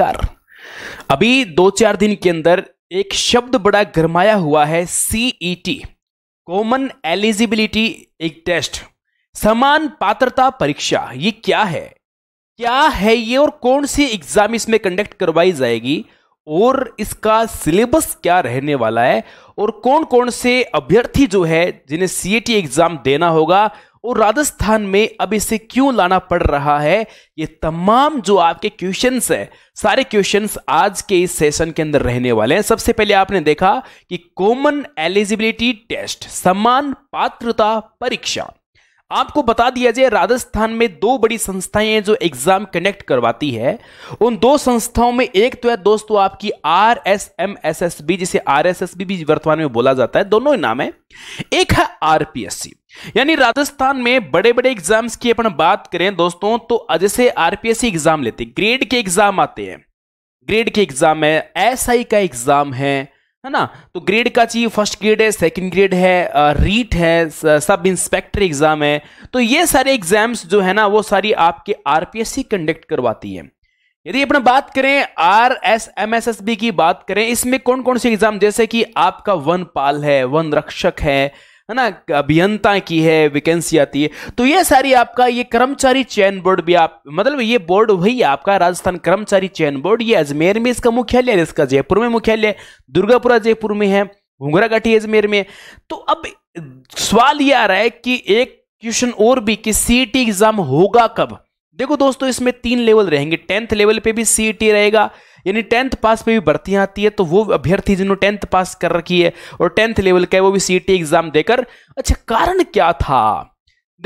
नमस्कार अभी दो चार दिन के अंदर एक शब्द बड़ा गरमाया हुआ है सीईटी कॉमन एलिजिबिलिटी एक टेस्ट समान पात्रता परीक्षा ये क्या है क्या है ये और कौन सी एग्जाम इसमें कंडक्ट करवाई जाएगी और इसका सिलेबस क्या रहने वाला है और कौन कौन से अभ्यर्थी जो है जिन्हें सीएटी एग्जाम e देना होगा और राजस्थान में अब इसे क्यों लाना पड़ रहा है ये तमाम जो आपके क्वेश्चंस है सारे क्वेश्चंस आज के इस सेशन के अंदर रहने वाले हैं सबसे पहले आपने देखा कि कॉमन एलिजिबिलिटी टेस्ट समान पात्रता परीक्षा आपको बता दिया जाए राजस्थान में दो बड़ी संस्थाएं हैं जो एग्जाम कंडक्ट करवाती है उन दो संस्थाओं में एक तो है दोस्तों आपकी R S M S S B जिसे आर एस एस बी भी वर्तमान में बोला जाता है दोनों ही नाम है एक है आरपीएससी यानी राजस्थान में बड़े बड़े एग्जाम्स की अपन बात करें दोस्तों तो जैसे आरपीएससी एग्जाम लेते हैं ग्रेड के एग्जाम आते हैं ग्रेड के एग्जाम है एसआई का एग्जाम है है ना तो ग्रेड का चाहिए फर्स्ट ग्रेड है सेकंड ग्रेड है रीट है सब इंस्पेक्टर एग्जाम है तो ये सारे एग्जाम्स जो है ना वो सारी आपके आरपीएससी कंडक्ट करवाती है यदि अपन बात करें R S M S S B की बात करें इसमें कौन कौन से एग्जाम जैसे कि आपका वन पाल है वन रक्षक है है ना अभियंता की है वैकेंसी आती है तो ये सारी आपका ये कर्मचारी चयन बोर्ड भी आप मतलब ये बोर्ड वही आपका राजस्थान कर्मचारी चयन बोर्ड ये अजमेर में इसका मुख्यालय है इसका जयपुर में मुख्यालय दुर्गापुरा जयपुर में है घाटी अजमेर में तो अब सवाल ये आ रहा है कि एक क्वेश्चन और भी कि सी एग्जाम होगा कब देखो दोस्तों इसमें तीन लेवल रहेंगे टेंथ लेवल पे भी सी e रहेगा यानी टेंथ पास पे भी भर्ती आती है तो वो अभ्यर्थी जिन्होंने टेंथ पास कर रखी है और टेंथ लेवल का है वो भी सी एग्जाम e देकर अच्छा कारण क्या था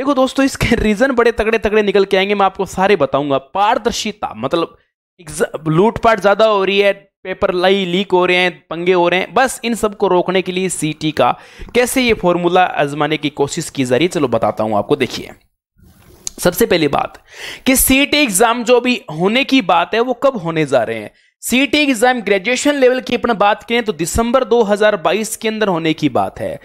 देखो दोस्तों इसके रीजन बड़े तगड़े तगड़े निकल के आएंगे मैं आपको सारे बताऊंगा पारदर्शिता मतलब लूटपाट ज्यादा हो रही है पेपर लाई लीक हो रहे हैं पंगे हो रहे हैं बस इन सब को रोकने के लिए सीटी e का कैसे ये फॉर्मूला आजमाने की कोशिश की जा रही है चलो बताता हूँ आपको देखिए सबसे पहली बात कि सीटी एग्जाम जो अभी होने की बात है वो कब होने जा रहे हैं सीटी एग्जाम ग्रेजुएशन लेवल की अपन बात करें तो दिसंबर 2022 के अंदर होने की बात है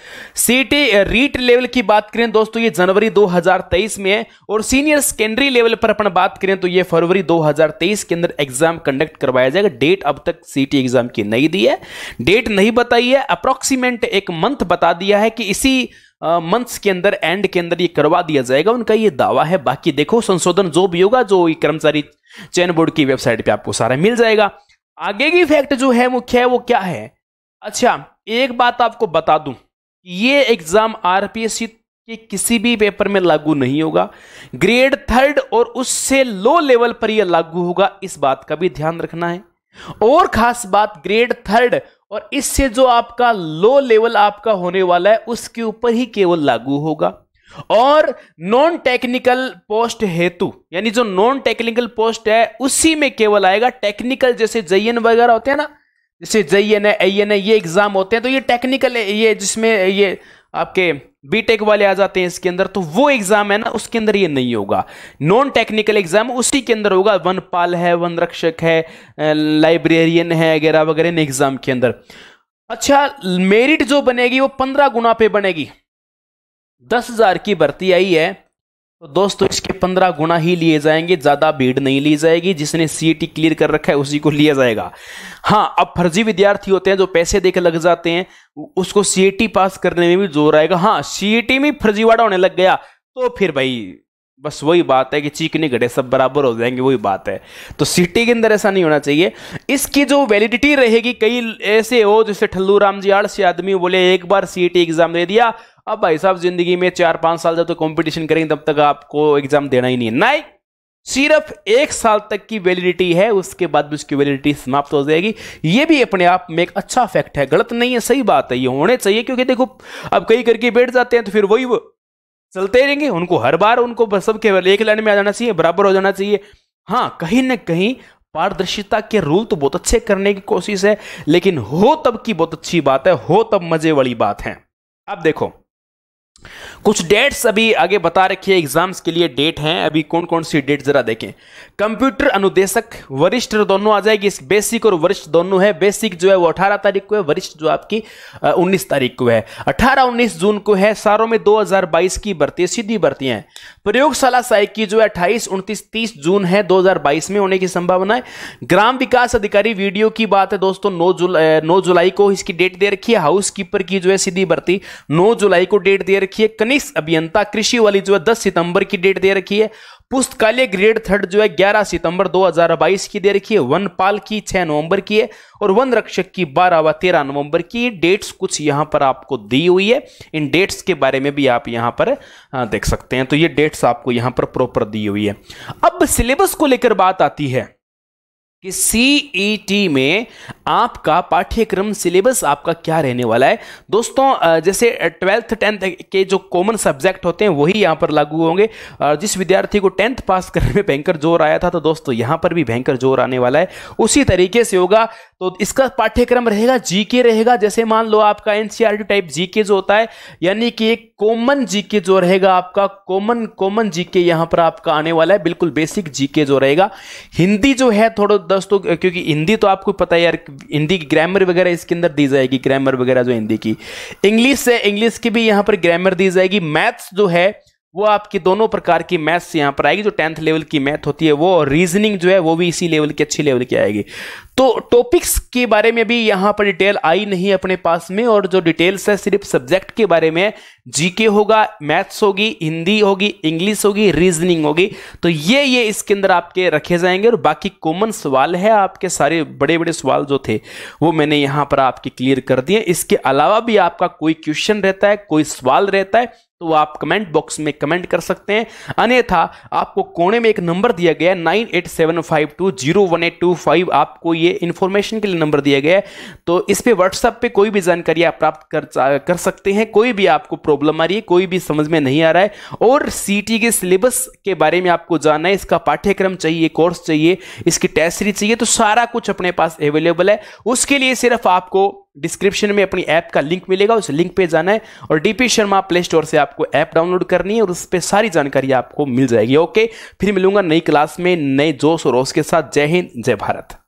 सीटी रीट लेवल की बात करें दोस्तों ये जनवरी 2023 में है और सीनियर सेकेंडरी लेवल पर अपन बात करें तो ये फरवरी 2023 के अंदर एग्जाम कंडक्ट करवाया जाएगा डेट अब तक सीटी एग्जाम की नहीं दी है डेट नहीं बताई है अप्रोक्सीमेट एक मंथ बता दिया है कि इसी मंथ्स के अंदर एंड के अंदर ये करवा दिया जाएगा उनका ये दावा है बाकी देखो संशोधन जो भी होगा जो कर्मचारी चयन बोर्ड की वेबसाइट पे आपको सारा मिल जाएगा आगे की फैक्ट जो है मुख्य है वो क्या है अच्छा एक बात आपको बता दूं ये एग्जाम आरपीएससी के किसी भी पेपर में लागू नहीं होगा ग्रेड थर्ड और उससे लो लेवल पर यह लागू होगा इस बात का भी ध्यान रखना है और खास बात ग्रेड थर्ड और इससे जो आपका लो लेवल आपका होने वाला है उसके ऊपर ही केवल लागू होगा और नॉन टेक्निकल पोस्ट हेतु यानी जो नॉन टेक्निकल पोस्ट है उसी में केवल आएगा टेक्निकल जैसे जयन वगैरह होते हैं ना जैसे जयन है एन है ये एग्जाम होते हैं तो ये टेक्निकल ये जिसमें ये आपके बीटेक वाले आ जाते हैं इसके अंदर तो वो एग्जाम है ना उसके अंदर ये नहीं होगा नॉन टेक्निकल एग्जाम उसी के अंदर होगा वन पाल है वन रक्षक है लाइब्रेरियन है वगैरह वगैरह इन एग्जाम के अंदर अच्छा मेरिट जो बनेगी वो पंद्रह गुना पे बनेगी दस हजार की भर्ती आई है तो दोस्तों इसके पंद्रह गुना ही लिए जाएंगे ज़्यादा भीड़ नहीं ली जाएगी जिसने सी क्लियर e कर रखा है उसी को लिया जाएगा हाँ अब फर्जी विद्यार्थी होते हैं जो पैसे देकर लग जाते हैं उसको सी पास e करने में भी जोर आएगा हाँ सी e में फर्जीवाड़ा होने लग गया तो फिर भाई बस वही बात है कि चीकने घड़े सब बराबर हो जाएंगे वही बात है तो सिटी के अंदर ऐसा नहीं होना चाहिए इसकी जो वैलिडिटी रहेगी कई ऐसे हो जैसे ठल्लू राम जी आड़ से आदमी बोले एक बार सीईटी एग्जाम दे दिया अब भाई साहब जिंदगी में चार पांच साल जब तक तो कॉम्पिटिशन करेंगे तब तक आपको एग्जाम देना ही नहीं है नहीं सिर्फ एक साल तक की वैलिडिटी है उसके बाद भी उसकी वैलिडिटी समाप्त हो जाएगी ये भी अपने आप में एक अच्छा फैक्ट है गलत नहीं है सही बात है ये होने चाहिए क्योंकि देखो अब कई करके बैठ जाते हैं तो फिर वही वो चलते रहेंगे उनको हर बार उनको सबके एक लाइन में आ जाना चाहिए बराबर हो जाना चाहिए हाँ कहीं ना कहीं पारदर्शिता के रूल तो बहुत अच्छे करने की कोशिश है लेकिन हो तब की बहुत अच्छी बात है हो तब मजे वाली बात है अब देखो कुछ डेट्स अभी आगे बता रखी है एग्जाम्स के लिए डेट हैं अभी कौन कौन सी डेट जरा देखें कंप्यूटर अनुदेशक वरिष्ठ दोनों आ जाएगी बेसिक और वरिष्ठ दोनों है बेसिक जो है वो 18 तारीख को है वरिष्ठ जो आपकी 19 तारीख को है 18 19 जून को है सारों में 2022 की भर्ती सीधी भर्ती है प्रयोगशाला सहायक की जो है अट्ठाईस उनतीस तीस जून है 2022 में होने की संभावना है ग्राम विकास अधिकारी वीडियो की बात है दोस्तों नौ जुलाई नौ जुलाई को इसकी डेट दे रखी है हाउस कीपर की जो है सीधी भर्ती नौ जुलाई को डेट दे रखी है कनिष्ठ अभियंता कृषि वाली जो है दस सितंबर की डेट दे रखी है पुस्तकालय ग्रेड थर्ड जो है 11 सितंबर 2022 की दे रखी है वन पाल की 6 नवंबर की है और वन रक्षक की 12 व 13 नवंबर की डेट्स कुछ यहां पर आपको दी हुई है इन डेट्स के बारे में भी आप यहां पर देख सकते हैं तो ये डेट्स आपको यहां पर प्रॉपर दी हुई है अब सिलेबस को लेकर बात आती है कि CET में आपका पाठ्यक्रम सिलेबस आपका क्या रहने वाला है दोस्तों जैसे ट्वेल्थ टेंथ के जो कॉमन सब्जेक्ट होते हैं वही यहाँ पर लागू होंगे जिस विद्यार्थी को टेंथ पास करने में भयंकर जोर आया था तो दोस्तों यहाँ पर भी भयंकर जोर आने वाला है उसी तरीके से होगा तो इसका पाठ्यक्रम रहेगा जी रहेगा जैसे मान लो आपका एन टाइप जी जो होता है यानी कि एक कॉमन जीके जो रहेगा आपका कॉमन कॉमन जीके यहां पर आपका आने वाला है बिल्कुल बेसिक जीके जो रहेगा हिंदी जो है थोड़ा दोस्तों क्योंकि हिंदी तो आपको पता है यार हिंदी की ग्रामर वगैरह इसके अंदर दी जाएगी ग्रामर वगैरह जो हिंदी की इंग्लिश है इंग्लिश की भी यहां पर ग्रामर दी जाएगी मैथ्स जो है वो आपकी दोनों प्रकार की मैथ्स से यहाँ पर आएगी जो टेंथ लेवल की मैथ होती है वो और रीजनिंग जो है वो भी इसी लेवल की अच्छी लेवल की आएगी तो टॉपिक्स के बारे में भी यहाँ पर डिटेल आई नहीं अपने पास में और जो डिटेल्स है सिर्फ सब्जेक्ट के बारे में जीके होगा मैथ्स होगी हिंदी होगी इंग्लिश होगी रीजनिंग होगी तो ये ये इसके अंदर आपके रखे जाएंगे और बाकी कॉमन सवाल है आपके सारे बड़े बड़े सवाल जो थे वो मैंने यहाँ पर आपके क्लियर कर दिए इसके अलावा भी आपका कोई क्वेश्चन रहता है कोई सवाल रहता है तो आप कमेंट बॉक्स में कमेंट कर सकते हैं अन्यथा आपको कोने में एक नंबर दिया गया nine eight seven five two zero one eight two five आपको ये इन्फॉर्मेशन के लिए नंबर दिया गया है तो इस पे व्हाट्सएप पे कोई भी जानकारी आप प्राप्त कर कर सकते हैं कोई भी आपको प्रॉब्लम आ रही है कोई भी समझ में नहीं आ रहा है और सी के सिलेबस के बारे में आपको जानना है इसका पाठ्यक्रम चाहिए कोर्स चाहिए इसकी टेस्ट सीरीज चाहिए तो सारा कुछ अपने पास अवेलेबल है उसके लिए सिर्फ आपको डिस्क्रिप्शन में अपनी ऐप का लिंक मिलेगा उस लिंक पे जाना है और डीपी शर्मा प्ले स्टोर से आपको ऐप डाउनलोड करनी है और उस पर सारी जानकारी आपको मिल जाएगी ओके फिर मिलूंगा नई क्लास में नए जोश और रोश के साथ जय हिंद जय भारत